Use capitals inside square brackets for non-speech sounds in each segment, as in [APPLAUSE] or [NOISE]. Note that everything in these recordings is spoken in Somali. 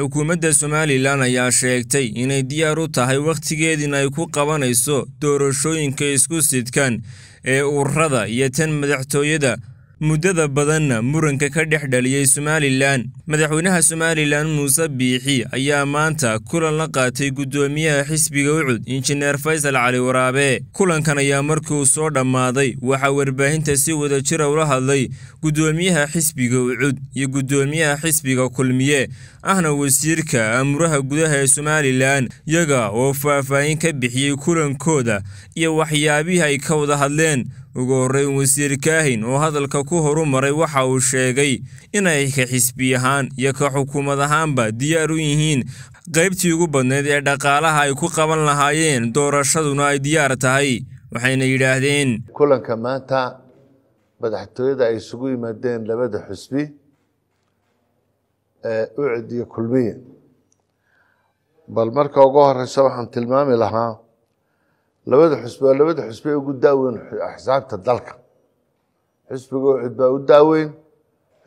xukuumadda somalilan ayaa sheegtay inay diyaar u tahay wakhtigeedin ay ku qabanayso doorashooyinka isku sidkan ee ururada iyo tan madaxtooyada muddada badanna muranka ka dhex dhaliyey somalilan madaxweynaha somalilan muuse biixi ayaa maanta kulan la qaatay guddoomiyaha xisbiga ucud injineer faysal cali waraabe kulankan ayaa markii uu soo dhammaaday waxaa warbaahinta si wada jira ah ula hadlay guddoomiyaha xisbiga ucud iyo guddoomiyaha xisbiga kulmiye ahna wasiirka amuraha gudaha ee somalilan yaga oo faahfaahin ka bixiyey kulankooda iyo waxyaabihii ay ka wada hadleen ugu horreyn wasiir kaahin oo hadalka ku horumaray waxa uu sheegay inay ka xisbi ahaan iyo ka xukuumad ahaanba diyaar u yihiin qaybtii ugu badnayd ee dhaqaalaha ay ku qaban lahaayeen doorashaduna ay diyaar tahay waxayna yidhaahdeen kulanka maanta madaxtooyada ay isugu yimaadeen labada xusbi ee ucid iyo kulmiye bal marka ugu horeysa waxaan tilmaami lahaa labada xusbi waa labada xusbi ee ugu daaweyn axsaabta dalka xusbiga uxud baa u daaweyn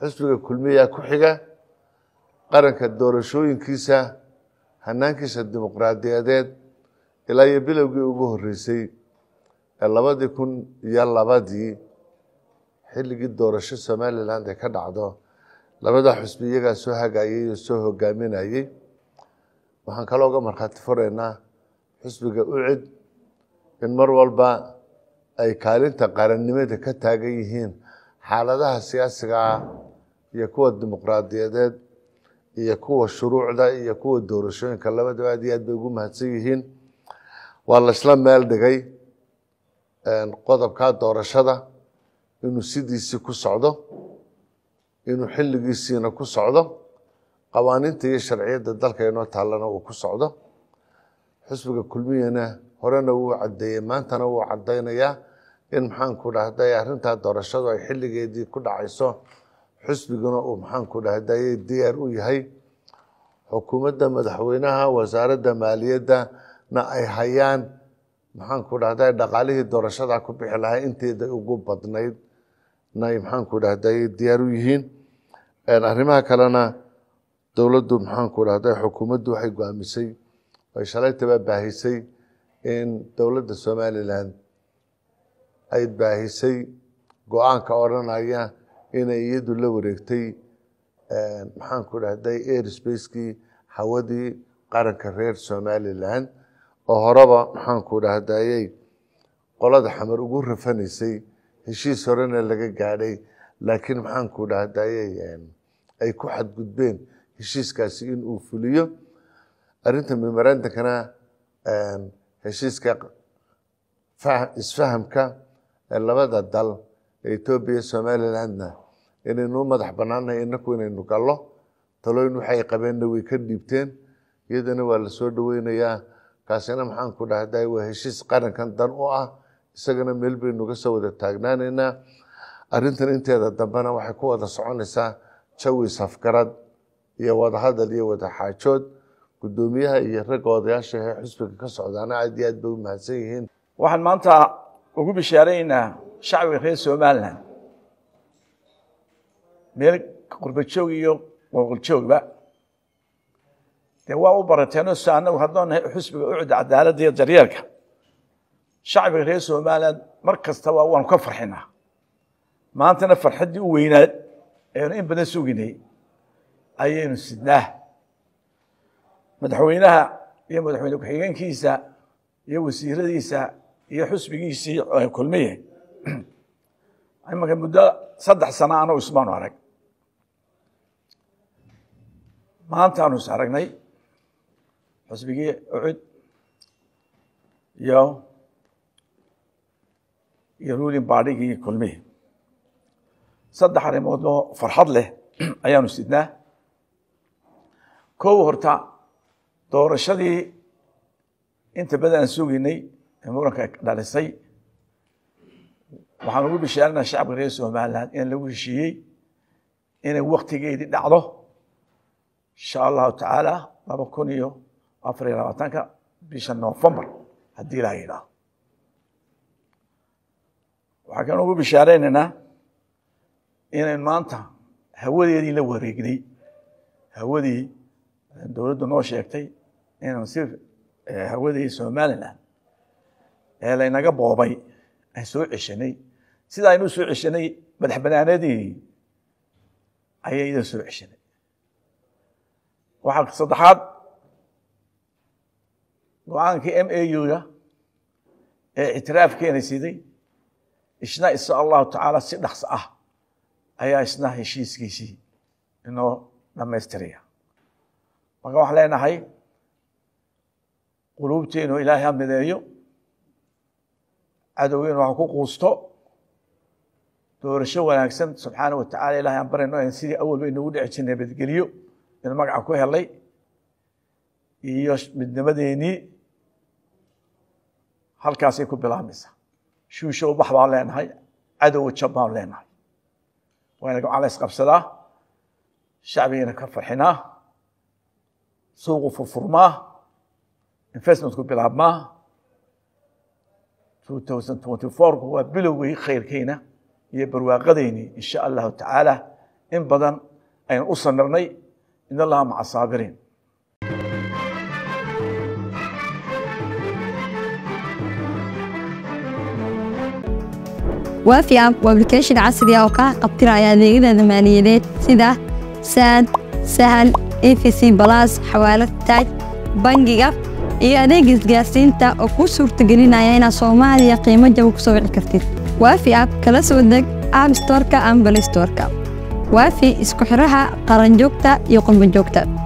xusbiga kulmiyaa ku xiga qaranka doorashooyinkiisa hanaankiisa dimuqraadiyadeed ilaa iyo bilowgii ugu horeysay ee labadii kun iyo labadii xilligii doorasho somalilan ay ka dhacdo labada xusbi iyagaa soo hagayey oo soo hogaaminayay waxaan kaloo uga markhaati furaynaa xusbiga ucid in mar walba ay kaalinta qarannimada ka taagan yihiin xaaladaha siyaasiga ah iyo kuwa dimuqraadiyadeed iyo kuwa shuruucda iyo kuwa doorashooyinka labada aad iyo aad bay ugu mahadsan yihiin waa laisla meel dhigay qodobka doorashada inuu sidiisii ku socdo inuu xilligiisiina ku socdo qawaaniinta iyo sharciyadda dalka inoo taallana uu ku socdo xisbiga kulmiyana horena wuu cadeeyey maantana wuu cadaynayaa in maxaanku dhahday arrintaa doorashadu ay xilligeedii ku dhacayso xusbiguna uu maxaanku dhahday d u yahay xukuumadda madaxweynaha wasaaradda maaliyaddana ay hayaan maxaanku dhahday dhaqaalihii doorashada ku bixi lahaa inteeda ugu badnayd nay maxaanku dhahday diyaar u yihiin arrimaha kalena dowladdu maxaanku dhahday xukuumaddu waxay go-aamisay ay shalaytaba baahisay in dowladda somaliland ay baahisay go-aanka odranaya inay iyadu la wareegtay eh, maxaanku dhahday spacekii hawadii qaranka reer somaliland oo horeba maxaanku dhahdayay qolada xamar ugu rafanaysay heshiis horena laga gaadhay laakiin maxaanku dhahdayay eh, ay ku xadgudbeen heshiiskaasi in uu fuliyo arinta memorandumkana eh, heshiiska isfahamka ee labada dal ee etoobiya somalilandna inaynuu madax bannaannahay inaku inaynu gallo talooyin waxay qabeenna way ka dhiibteen iyadana waa lasoo soo dhaweynayaa kaasina maxaan ku dhahday waa heshiis qarankan dan u ah isagana meel baynuga soo wada taagnaanaynaa arrintan inteeda dambena waxay ku wada soconaysaa jawi safgarad iyo wadahadal iyo wadaxaajood gudoomiyaha iyo ragga odayaasha ee xisbiga ka socdaana aad iyo aad bay u mahadsan yihiin waxaan maanta ugu bishaaraynaynaa shacbiga reer somalilan meel qurbajoog iyo qolqoljoogba dee waa u barateenoo si annagu haddoo nahay xisbiga u cadaaladda iyo daryeelka shacbiga reer somalilan mar kastaba waanu ka farxinaa maantana farxaddii u weynaad eenu in badan suginay ayaynu sidnaa madaxweynaha iyo madaxweyne ku-xigeenkiisa iyo wasiiradiisa iyo xusbigiisii kulmiye [CLEARS THROAT] imanka muddo saddex sano ano ismaanu arag maantaanu is aragnay xusbigii ucud iyo iyo ruulin baadhigii kulmihii saddex arrimood oo farxad leh [CLEARS THROAT] ayaanu sidnaa kow horta doorashadii inta badan aan suginay ee muranka dhalisay waxaan ugu bishaarinaa shacabka reer somalilan in lagu heshiiyey inay waktigeedii dhacdo insha allahu tacaala laba kun iyo afar iyo labaatanka bisha novembar haddii la yidhaaho waxaa kan ugu bishaareynanaa inayn maanta hawadeedii la wareegnay hawadii dowladdu noo sheegtay inuu si eh, hawadii somaliland ah, ee laynaga boobay aan soo ceshanay sida aynu soo ceshanay madax banaanadii ayay idan soo ceshanay waxaa saddexaad go-aankii m a u-ga ee ictiraafkeena siday isna insha allahu tacaala si dhaqso ah ayaa isna heshiiskiisii inoo dhammaystiraya marka waxaan leenahay quluubtii inuu ilaahay hamideeyo cadow inuu ha ku quusto doorasho wanaagsan subxaana wa tacala ilahay aan barayno an sidii awalba inagu dhici jirnay nabadgelyo inu magaca ku helay iyo midnimadeenii halkaasay ku bilaabmaysaa shuusha ubax baan leenahay cadowa jab baan leenahay wayna gacan la isqabsadaa shacbigiina ka farxinaa suuqu furfurmaa investment ku bilaabmaa waa bilowgii khayrkeyna iyo barwaaqadeynii in sha allahu tacaala in badan aynu u samirnay in allaha maca saabiriin waafi app waa ablication casri ah oo kaa qabtiraya adeegyada maaliyadeed sida saad sahal efc balas xawaalad taaj bangiga iyo adeeg isgaarsiinta oo kuu suurtagelinaya inaad soomaaliya qiimo jabo ku soo wici kartid waafi app kala soo deg app storeka ama balay waafi isku xidhaha qaranjoogta iyo qurbanjoogta